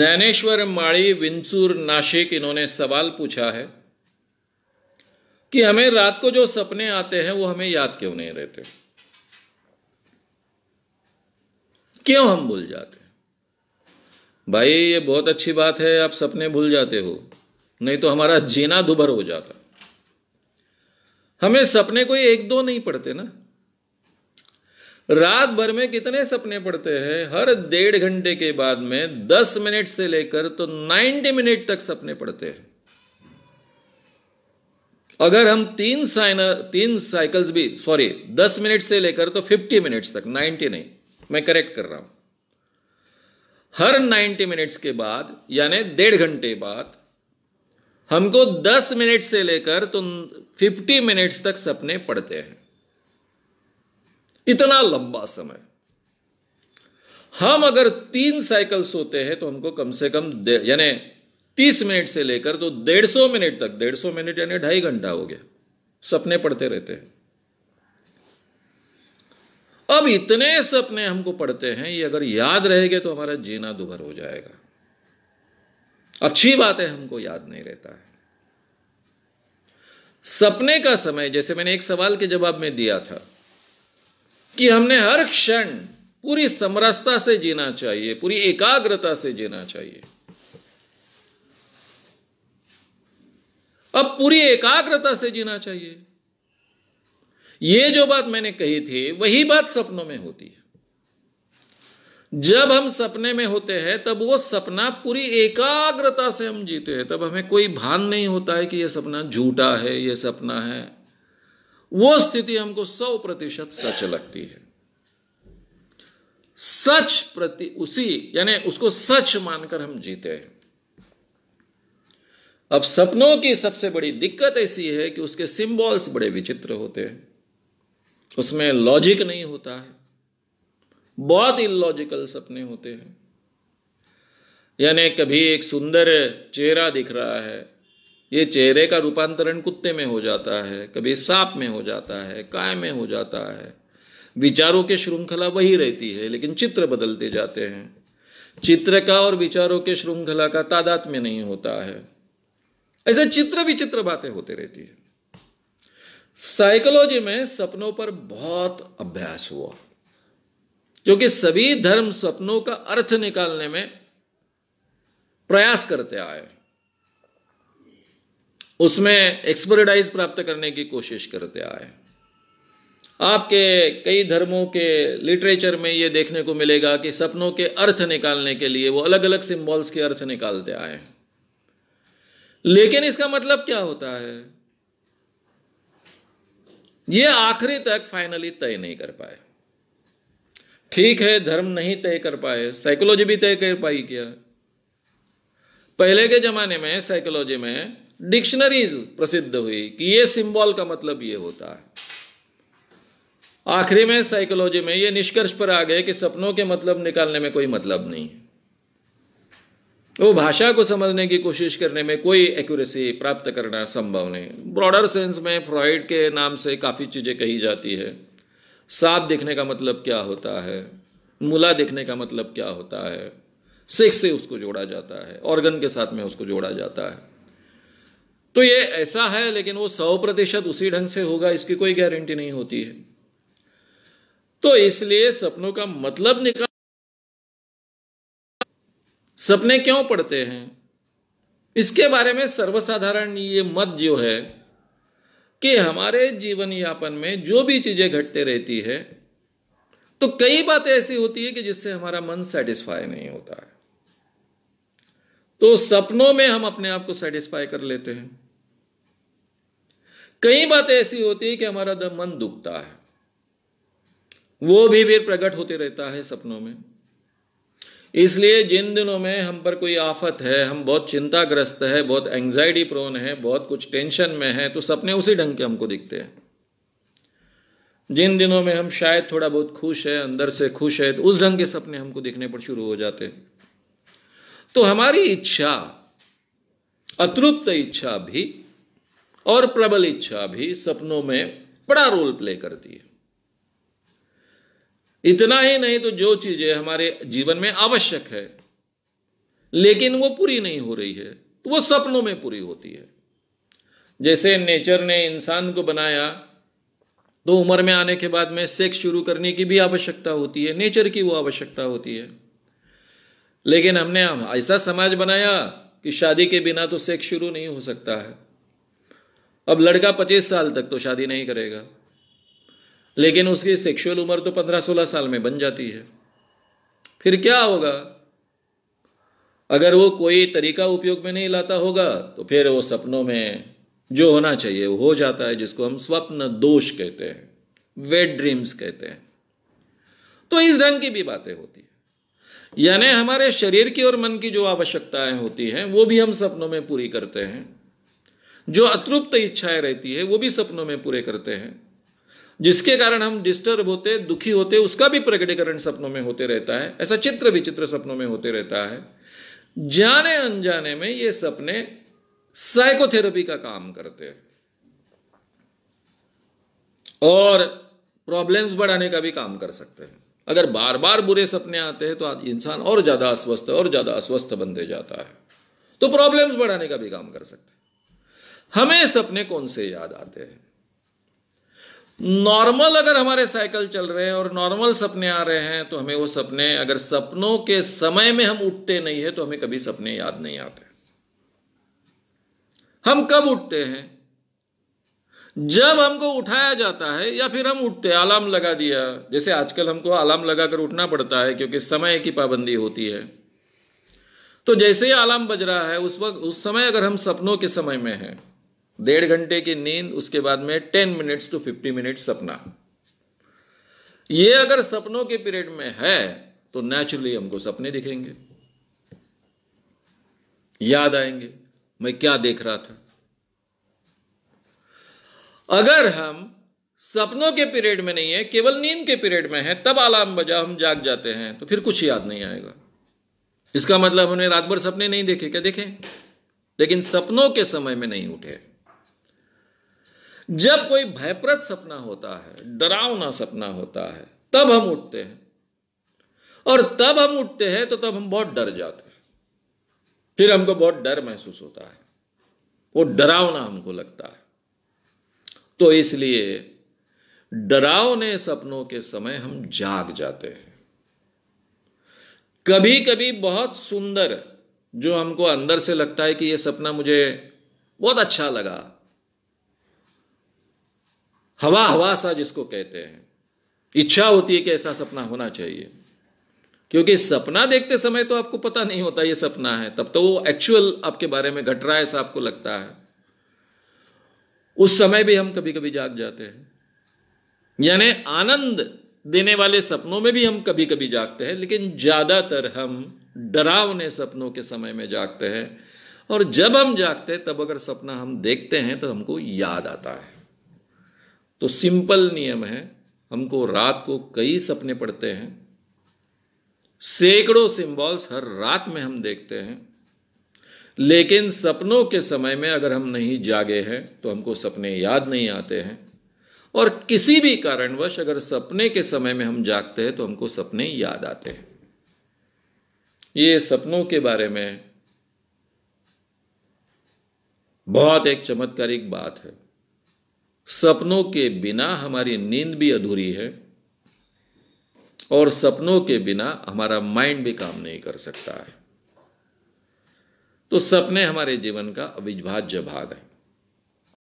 नैनेश्वर माड़ी विंचूर नाशिक इन्होंने सवाल पूछा है कि हमें रात को जो सपने आते हैं वो हमें याद क्यों नहीं रहते क्यों हम भूल जाते भाई ये बहुत अच्छी बात है आप सपने भूल जाते हो नहीं तो हमारा जीना दुभर हो जाता हमें सपने कोई एक दो नहीं पड़ते ना रात भर में कितने सपने पड़ते हैं हर डेढ़ घंटे के बाद में दस मिनट से लेकर तो नाइन्टी मिनट तक सपने पड़ते हैं अगर हम तीन साइन तीन साइकिल्स भी सॉरी दस मिनट से लेकर तो फिफ्टी मिनट्स तक नाइन्टी नहीं मैं करेक्ट कर रहा हूं हर नाइन्टी मिनट्स के बाद यानी डेढ़ घंटे बाद हमको 10 मिनट से लेकर तुम 50 मिनट्स तक सपने पढ़ते हैं इतना लंबा समय हम अगर तीन साइकिल सोते हैं तो हमको कम से कम यानी तीस मिनट से लेकर तो डेढ़ सौ मिनट तक डेढ़ सौ मिनट यानी ढाई घंटा हो गया सपने पढ़ते रहते हैं अब इतने सपने हमको पढ़ते हैं ये अगर याद रहेगा तो हमारा जीना दुभर हो जाएगा अच्छी बात है हमको याद नहीं रहता है सपने का समय जैसे मैंने एक सवाल के जवाब में दिया था कि हमने हर क्षण पूरी समरसता से जीना चाहिए पूरी एकाग्रता से जीना चाहिए अब पूरी एकाग्रता से जीना चाहिए यह जो बात मैंने कही थी वही बात सपनों में होती है जब हम सपने में होते हैं तब वो सपना पूरी एकाग्रता से हम जीते हैं तब हमें कोई भान नहीं होता है कि ये सपना झूठा है ये सपना है वो स्थिति हमको सौ प्रतिशत सच लगती है सच प्रति उसी यानी उसको सच मानकर हम जीते हैं अब सपनों की सबसे बड़ी दिक्कत ऐसी है कि उसके सिंबल्स बड़े विचित्र होते हैं उसमें लॉजिक नहीं होता है बहुत इलॉजिकल सपने होते हैं यानी कभी एक सुंदर चेहरा दिख रहा है ये चेहरे का रूपांतरण कुत्ते में हो जाता है कभी सांप में हो जाता है काय में हो जाता है विचारों की श्रृंखला वही रहती है लेकिन चित्र बदलते जाते हैं चित्र का और विचारों के श्रृंखला का तादात में नहीं होता है ऐसे चित्र विचित्र बातें होते रहती है साइकोलॉजी में सपनों पर बहुत अभ्यास हुआ क्योंकि सभी धर्म स्वप्नों का अर्थ निकालने में प्रयास करते आए उसमें एक्सपर्टाइज प्राप्त करने की कोशिश करते आए आपके कई धर्मों के लिटरेचर में यह देखने को मिलेगा कि सपनों के अर्थ निकालने के लिए वो अलग अलग सिंबल्स के अर्थ निकालते आए लेकिन इसका मतलब क्या होता है ये आखिरी तक फाइनली तय नहीं कर पाए ठीक है धर्म नहीं तय कर पाए साइकोलॉजी भी तय कर पाई क्या पहले के जमाने में साइकोलॉजी में डिक्शनरीज प्रसिद्ध हुई कि ये सिंबल का मतलब ये होता है आखिरी में साइकोलॉजी में ये निष्कर्ष पर आ गए कि सपनों के मतलब निकालने में कोई मतलब नहीं वो तो भाषा को समझने की कोशिश करने में कोई एक्यूरेसी प्राप्त करना संभव नहीं ब्रॉडर सेंस में फ्रॉइड के नाम से काफ़ी चीज़ें कही जाती है सात देखने का मतलब क्या होता है मुला देखने का मतलब क्या होता है सिख से उसको जोड़ा जाता है ऑर्गन के साथ में उसको जोड़ा जाता है तो ये ऐसा है लेकिन वो सौ प्रतिशत उसी ढंग से होगा इसकी कोई गारंटी नहीं होती है तो इसलिए सपनों का मतलब निकाल सपने क्यों पढ़ते हैं इसके बारे में सर्वसाधारण ये मत जो है कि हमारे जीवन यापन में जो भी चीज़ें घटते रहती है तो कई बातें ऐसी होती है कि जिससे हमारा मन सेटिस्फाई नहीं होता है तो सपनों में हम अपने आप को सेटिस्फाई कर लेते हैं कई बातें ऐसी होती है कि हमारा मन दुखता है वो भी फिर प्रकट होते रहता है सपनों में इसलिए जिन दिनों में हम पर कोई आफत है हम बहुत चिंताग्रस्त है बहुत एंग्जाइटी प्रोन है बहुत कुछ टेंशन में है तो सपने उसी ढंग के हमको दिखते हैं जिन दिनों में हम शायद थोड़ा बहुत खुश है अंदर से खुश है तो उस ढंग के सपने हमको दिखने पर शुरू हो जाते तो हमारी इच्छा अतृप्त इच्छा भी और प्रबल इच्छा भी सपनों में बड़ा रोल प्ले करती है इतना ही नहीं तो जो चीजें हमारे जीवन में आवश्यक है लेकिन वो पूरी नहीं हो रही है तो वो सपनों में पूरी होती है जैसे नेचर ने इंसान को बनाया तो उम्र में आने के बाद में सेक्स शुरू करने की भी आवश्यकता होती है नेचर की वो आवश्यकता होती है लेकिन हमने ऐसा समाज बनाया कि शादी के बिना तो सेक्स शुरू नहीं हो सकता है अब लड़का पच्चीस साल तक तो शादी नहीं करेगा लेकिन उसकी सेक्सुअल उम्र तो पंद्रह सोलह साल में बन जाती है फिर क्या होगा अगर वो कोई तरीका उपयोग में नहीं लाता होगा तो फिर वो सपनों में जो होना चाहिए वो हो जाता है जिसको हम स्वप्न दोष कहते हैं वेड ड्रीम्स कहते हैं तो इस ढंग की भी बातें होती है यानी हमारे शरीर की और मन की जो आवश्यकताएं होती हैं वो भी हम सपनों में पूरी करते हैं जो अतृप्त इच्छाएं रहती है वो भी सपनों में पूरे करते हैं जिसके कारण हम डिस्टर्ब होते दुखी होते उसका भी प्रकटीकरण सपनों में होते रहता है ऐसा चित्र विचित्र सपनों में होते रहता है जाने अनजाने में ये सपने साइकोथेरेपी का काम करते हैं और प्रॉब्लम्स बढ़ाने का भी काम कर सकते हैं अगर बार बार बुरे सपने आते हैं तो इंसान और ज्यादा अस्वस्थ और ज्यादा अस्वस्थ बनते जाता है तो प्रॉब्लम्स बढ़ाने का भी काम कर सकते हैं हमें सपने कौन से याद आते हैं नॉर्मल अगर हमारे साइकिल चल रहे हैं और नॉर्मल सपने आ रहे हैं तो हमें वो सपने अगर सपनों के समय में हम उठते नहीं है तो हमें कभी सपने याद नहीं आते हम कब उठते हैं जब हमको उठाया जाता है या फिर हम उठते हैं अलार्म लगा दिया जैसे आजकल हमको अलार्म लगाकर उठना पड़ता है क्योंकि समय की पाबंदी होती है तो जैसे ही अलार्म बज रहा है उस वक्त उस समय अगर हम सपनों के समय में हैं डेढ़ घंटे की नींद उसके बाद में ten minutes to fifty minute सपना ये अगर सपनों के पीरियड में है तो नेचुरली हमको सपने दिखेंगे याद आएंगे मैं क्या देख रहा था अगर हम सपनों के पीरियड में नहीं है केवल नींद के पीरियड में है तब आलाम बजा हम जाग जाते हैं तो फिर कुछ याद नहीं आएगा इसका मतलब हमने रात भर सपने नहीं देखे क्या देखे लेकिन सपनों के समय में नहीं उठे जब कोई भयप्रद सपना होता है डरावना सपना होता है तब हम उठते हैं और तब हम उठते हैं तो तब हम बहुत डर जाते हैं फिर हमको बहुत डर महसूस होता है वो डरावना हमको लगता है तो इसलिए डरावने सपनों के समय हम जाग जाते हैं कभी कभी बहुत सुंदर जो हमको अंदर से लगता है कि ये सपना मुझे बहुत अच्छा लगा हवा हवा सा जिसको कहते हैं इच्छा होती है कि ऐसा सपना होना चाहिए क्योंकि सपना देखते समय तो आपको पता नहीं होता ये सपना है तब तो वो एक्चुअल आपके बारे में घट रहा है ऐसा आपको लगता है उस समय भी हम कभी कभी जाग जाते हैं यानी आनंद देने वाले सपनों में भी हम कभी कभी जागते हैं लेकिन ज़्यादातर हम डरावने सपनों के समय में जागते हैं और जब हम जागते हैं तब अगर सपना हम देखते हैं तो हमको याद आता है तो सिंपल नियम है हमको रात को कई सपने पड़ते हैं सैकड़ों सिंबल्स हर रात में हम देखते हैं लेकिन सपनों के समय में अगर हम नहीं जागे हैं तो हमको सपने याद नहीं आते हैं और किसी भी कारणवश अगर सपने के समय में हम जागते हैं तो हमको सपने याद आते हैं ये सपनों के बारे में बहुत एक चमत्कारिक बात है सपनों के बिना हमारी नींद भी अधूरी है और सपनों के बिना हमारा माइंड भी काम नहीं कर सकता है तो सपने हमारे जीवन का अविभाज्य भाग है